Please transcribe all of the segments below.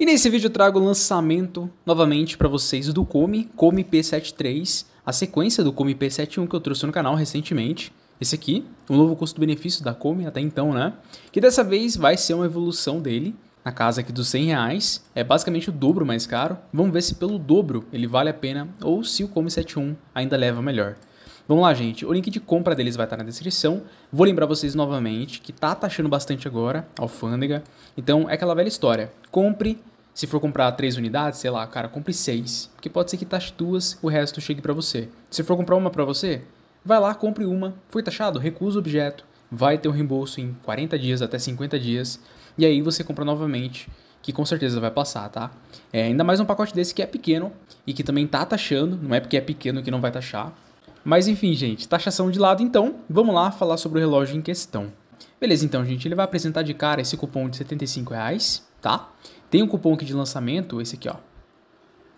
E nesse vídeo eu trago o lançamento novamente para vocês do Come, Come P73, a sequência do Come P71 que eu trouxe no canal recentemente. Esse aqui, o um novo custo-benefício da Come até então, né? Que dessa vez vai ser uma evolução dele, na casa aqui dos 100 reais, é basicamente o dobro mais caro. Vamos ver se pelo dobro ele vale a pena ou se o Come 71 ainda leva melhor. Vamos lá, gente. O link de compra deles vai estar na descrição. Vou lembrar vocês novamente que tá taxando bastante agora, alfândega. Então é aquela velha história. Compre se for comprar três unidades, sei lá, cara, compre seis. Porque pode ser que taxe duas, o resto chegue para você. Se for comprar uma para você, vai lá, compre uma. Foi taxado, recusa o objeto. Vai ter um reembolso em 40 dias até 50 dias. E aí você compra novamente, que com certeza vai passar, tá? É, ainda mais um pacote desse que é pequeno e que também tá taxando. Não é porque é pequeno que não vai taxar. Mas enfim, gente, taxação de lado então, vamos lá falar sobre o relógio em questão. Beleza, então, gente, ele vai apresentar de cara esse cupom de R$ 75, reais, tá? Tem um cupom aqui de lançamento, esse aqui, ó.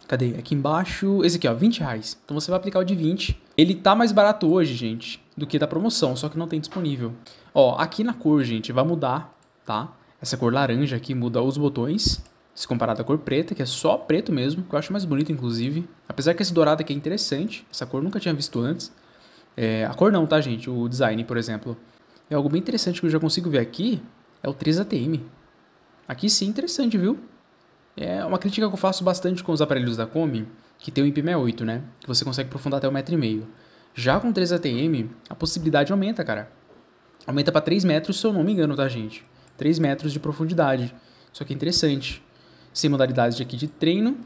Cadê? Aqui embaixo, esse aqui, ó, 20 reais. Então você vai aplicar o de 20. Ele tá mais barato hoje, gente, do que da promoção, só que não tem disponível. Ó, aqui na cor, gente, vai mudar, tá? Essa cor laranja aqui muda os botões, se comparado à cor preta, que é só preto mesmo, que eu acho mais bonito, inclusive. Apesar que esse dourado aqui é interessante, essa cor eu nunca tinha visto antes. É, a cor não, tá, gente? O design, por exemplo. É algo bem interessante que eu já consigo ver aqui, é o 3ATM. Aqui sim, interessante, viu? É uma crítica que eu faço bastante com os aparelhos da Comi, que tem o IP68, né? Que você consegue aprofundar até 1,5m. Já com 3 ATM, a possibilidade aumenta, cara. Aumenta para 3 metros, se eu não me engano, tá, gente? 3 metros de profundidade. Isso aqui é interessante. Sem modalidades aqui de treino,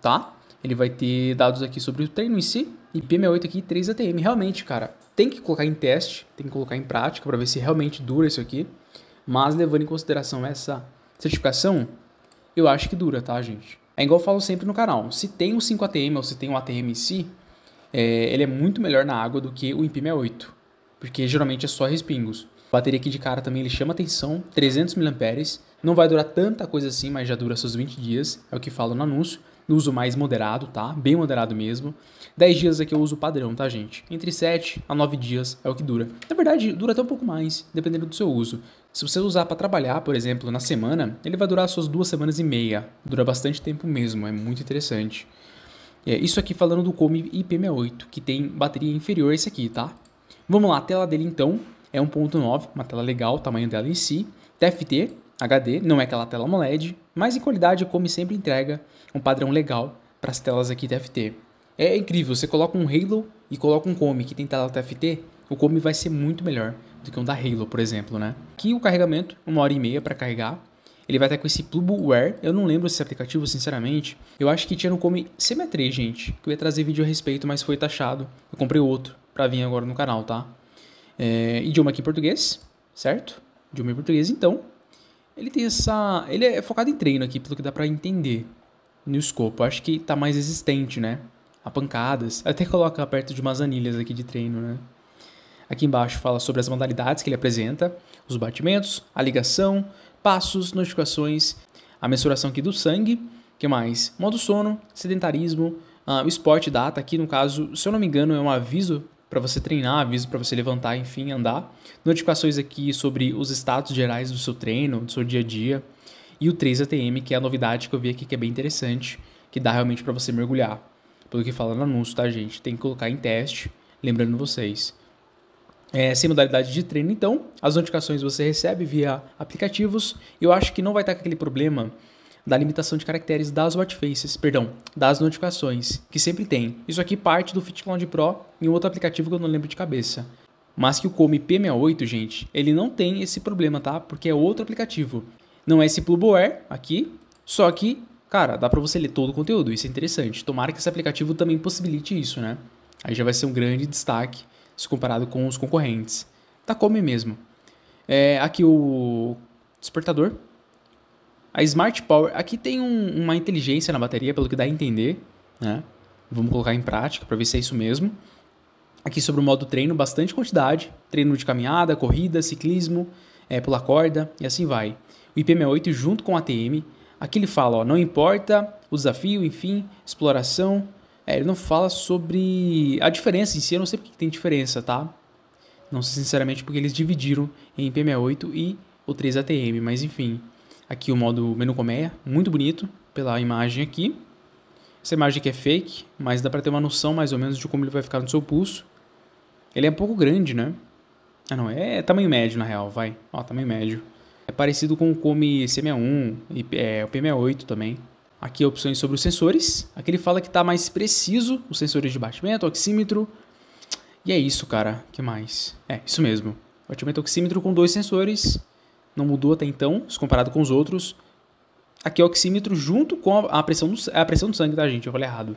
tá? Ele vai ter dados aqui sobre o treino em si. E PM8 aqui, 3 ATM. Realmente, cara, tem que colocar em teste, tem que colocar em prática para ver se realmente dura isso aqui. Mas levando em consideração essa certificação, eu acho que dura, tá, gente? É igual eu falo sempre no canal, se tem o um 5ATM ou se tem um ATM em si, é, ele é muito melhor na água do que o IMP68, porque geralmente é só respingos. bateria aqui de cara também ele chama atenção, 300 mAh, não vai durar tanta coisa assim, mas já dura seus 20 dias, é o que falo no anúncio. No Uso mais moderado, tá? Bem moderado mesmo. 10 dias aqui é eu uso padrão, tá, gente? Entre 7 a 9 dias é o que dura. Na verdade, dura até um pouco mais, dependendo do seu uso. Se você usar para trabalhar, por exemplo, na semana, ele vai durar suas duas semanas e meia. Dura bastante tempo mesmo, é muito interessante. É, isso aqui falando do Come IP68, que tem bateria inferior a esse aqui, tá? Vamos lá, a tela dele então é 1.9, uma tela legal, o tamanho dela em si. TFT, HD, não é aquela tela AMOLED, mas em qualidade como sempre entrega um padrão legal para as telas aqui TFT. É incrível, você coloca um Halo e coloca um Come que tem tela TFT, o Chrome vai ser muito melhor do que um da Halo, por exemplo, né? Aqui o carregamento, uma hora e meia para carregar. Ele vai estar com esse Plubware. Eu não lembro esse aplicativo, sinceramente. Eu acho que tinha no Chrome CM3, gente. Que eu ia trazer vídeo a respeito, mas foi taxado. Eu comprei outro para vir agora no canal, tá? É, idioma aqui em português, certo? Idioma em português, então. Ele tem essa. Ele é focado em treino aqui, pelo que dá para entender no escopo. acho que tá mais existente, né? A pancadas. Até coloca perto de umas anilhas aqui de treino, né? Aqui embaixo fala sobre as modalidades que ele apresenta, os batimentos, a ligação, passos, notificações, a mensuração aqui do sangue, que mais? Modo sono, sedentarismo, uh, esporte data, aqui no caso, se eu não me engano, é um aviso para você treinar, aviso para você levantar, enfim, andar. Notificações aqui sobre os status gerais do seu treino, do seu dia a dia. E o 3ATM, que é a novidade que eu vi aqui que é bem interessante, que dá realmente para você mergulhar. Pelo que fala no anúncio, tá, gente? Tem que colocar em teste, lembrando vocês. É, sem modalidade de treino, então, as notificações você recebe via aplicativos. Eu acho que não vai estar com aquele problema da limitação de caracteres das watchfaces, perdão, das notificações, que sempre tem. Isso aqui parte do FitCloud Pro em outro aplicativo que eu não lembro de cabeça. Mas que o Come P68, gente, ele não tem esse problema, tá? Porque é outro aplicativo. Não é esse Plubeware aqui, só que, cara, dá para você ler todo o conteúdo, isso é interessante. Tomara que esse aplicativo também possibilite isso, né? Aí já vai ser um grande destaque se comparado com os concorrentes. Takome tá mesmo. É, aqui o despertador. A Smart Power. Aqui tem um, uma inteligência na bateria, pelo que dá a entender. Né? Vamos colocar em prática para ver se é isso mesmo. Aqui sobre o modo treino, bastante quantidade. Treino de caminhada, corrida, ciclismo, é, pula corda e assim vai. O IP68 junto com a ATM. Aqui ele fala, ó, não importa o desafio, enfim, exploração, é, ele não fala sobre a diferença em si, eu não sei porque tem diferença, tá? Não sei sinceramente porque eles dividiram em PM8 e o 3ATM, mas enfim. Aqui o modo menu colmeia, muito bonito pela imagem aqui. Essa imagem aqui é fake, mas dá para ter uma noção mais ou menos de como ele vai ficar no seu pulso. Ele é um pouco grande, né? Ah não, é tamanho médio na real, vai. Ó, tamanho médio. É parecido com o Come C61 e é, o PM8 também. Aqui é opções sobre os sensores. Aqui ele fala que está mais preciso os sensores de batimento, oxímetro. E é isso, cara. que mais? É, isso mesmo. Batimento oxímetro com dois sensores. Não mudou até então, se comparado com os outros. Aqui é oxímetro junto com a pressão, do, é a pressão do sangue, tá, gente? Eu falei errado.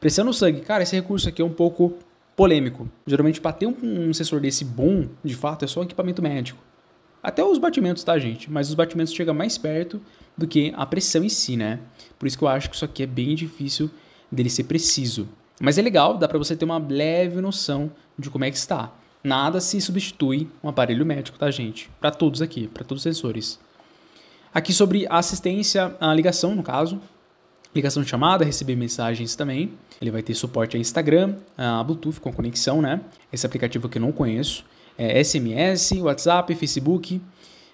Pressão no sangue. Cara, esse recurso aqui é um pouco polêmico. Geralmente, para ter um, um sensor desse bom, de fato, é só um equipamento médico. Até os batimentos, tá, gente? Mas os batimentos chegam mais perto do que a pressão em si, né? Por isso que eu acho que isso aqui é bem difícil dele ser preciso. Mas é legal, dá para você ter uma leve noção de como é que está. Nada se substitui um aparelho médico, tá, gente? Para todos aqui, para todos os sensores. Aqui sobre assistência à ligação, no caso. Ligação de chamada, receber mensagens também. Ele vai ter suporte a Instagram, a Bluetooth com conexão, né? Esse aplicativo que eu não conheço é, SMS, WhatsApp, Facebook,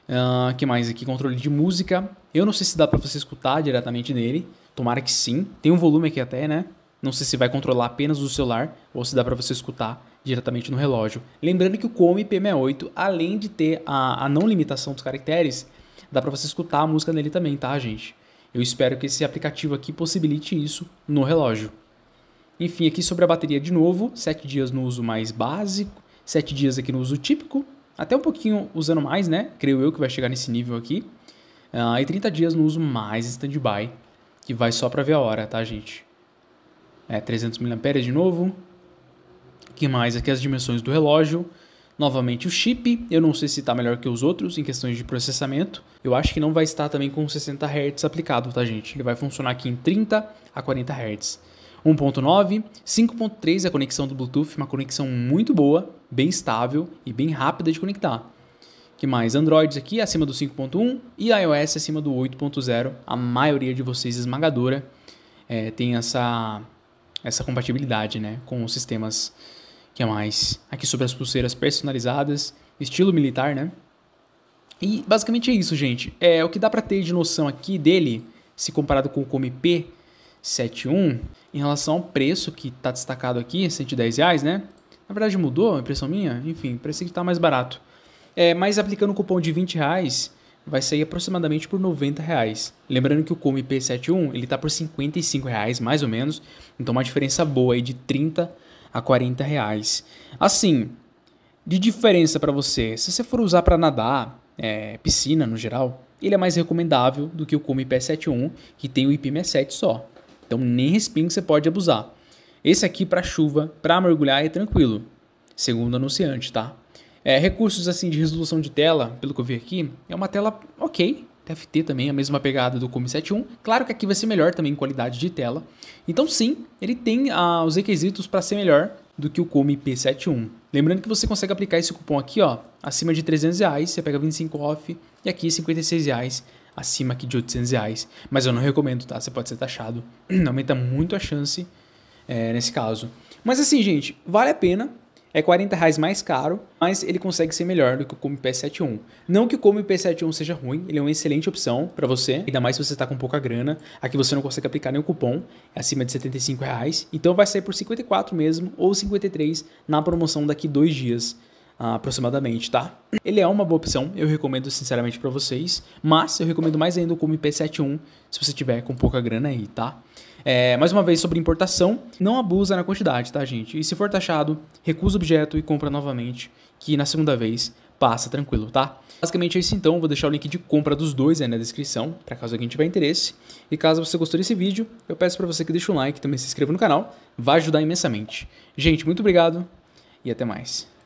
uh, que mais aqui? Controle de música. Eu não sei se dá para você escutar diretamente nele, tomara que sim. Tem um volume aqui até, né? Não sei se vai controlar apenas o celular ou se dá para você escutar diretamente no relógio. Lembrando que o Come P68, além de ter a, a não limitação dos caracteres, dá para você escutar a música nele também, tá, gente? Eu espero que esse aplicativo aqui possibilite isso no relógio. Enfim, aqui sobre a bateria de novo, 7 dias no uso mais básico, sete dias aqui no uso típico, até um pouquinho usando mais, né? Creio eu que vai chegar nesse nível aqui. Uh, e 30 dias no uso mais standby, que vai só para ver a hora, tá, gente? É, 300 mAh de novo. que mais? Aqui as dimensões do relógio. Novamente o chip, eu não sei se está melhor que os outros em questões de processamento. Eu acho que não vai estar também com 60 Hz aplicado, tá gente? Ele vai funcionar aqui em 30 a 40 Hz. 1.9, 5.3 é a conexão do Bluetooth, uma conexão muito boa, bem estável e bem rápida de conectar. Que mais? Androids aqui acima do 5.1 e iOS acima do 8.0. A maioria de vocês esmagadora é, tem essa essa compatibilidade, né, com os sistemas que mais aqui sobre as pulseiras personalizadas, estilo militar, né? E basicamente é isso, gente. É o que dá para ter de noção aqui dele, se comparado com o Comi P, 71, em relação ao preço que está destacado aqui, 110 reais, né? Na verdade mudou, impressão minha, enfim, parece que está mais barato. É, mas aplicando o cupom de 20 reais, vai sair aproximadamente por 90 reais. Lembrando que o Come P71 ele tá por 55 reais mais ou menos, então uma diferença boa aí de 30 a 40 reais. Assim, de diferença para você, se você for usar para nadar, é, piscina no geral, ele é mais recomendável do que o Come P71 que tem o IP67 só. Então nem respingo você pode abusar. Esse aqui para chuva, para mergulhar é tranquilo, segundo o anunciante, tá? É, recursos assim de resolução de tela, pelo que eu vi aqui, é uma tela ok. TFT também, a mesma pegada do Come 71. Claro que aqui vai ser melhor também em qualidade de tela. Então sim, ele tem ah, os requisitos para ser melhor do que o Come P71. Lembrando que você consegue aplicar esse cupom aqui, ó, acima de 300 reais, você pega 25 off e aqui 56 reais acima aqui de 800 reais, mas eu não recomendo, tá? Você pode ser taxado, aumenta muito a chance é, nesse caso. Mas assim, gente, vale a pena, é 40 reais mais caro, mas ele consegue ser melhor do que o Come P71. Não que o Come P71 seja ruim, ele é uma excelente opção para você, ainda mais se você está com pouca grana. Aqui você não consegue aplicar nenhum cupom, é acima de 75 reais, então vai sair por 54 mesmo ou 53 na promoção daqui dois dias aproximadamente, tá? Ele é uma boa opção, eu recomendo sinceramente para vocês, mas eu recomendo mais ainda o Cume P71 se você tiver com pouca grana aí, tá? É, mais uma vez sobre importação, não abusa na quantidade, tá, gente? E se for taxado, recusa o objeto e compra novamente, que na segunda vez passa tranquilo, tá? Basicamente é isso então, vou deixar o link de compra dos dois aí na descrição, para caso alguém tiver interesse. E caso você gostou desse vídeo, eu peço para você que deixe um like, também se inscreva no canal, vai ajudar imensamente. Gente, muito obrigado e até mais.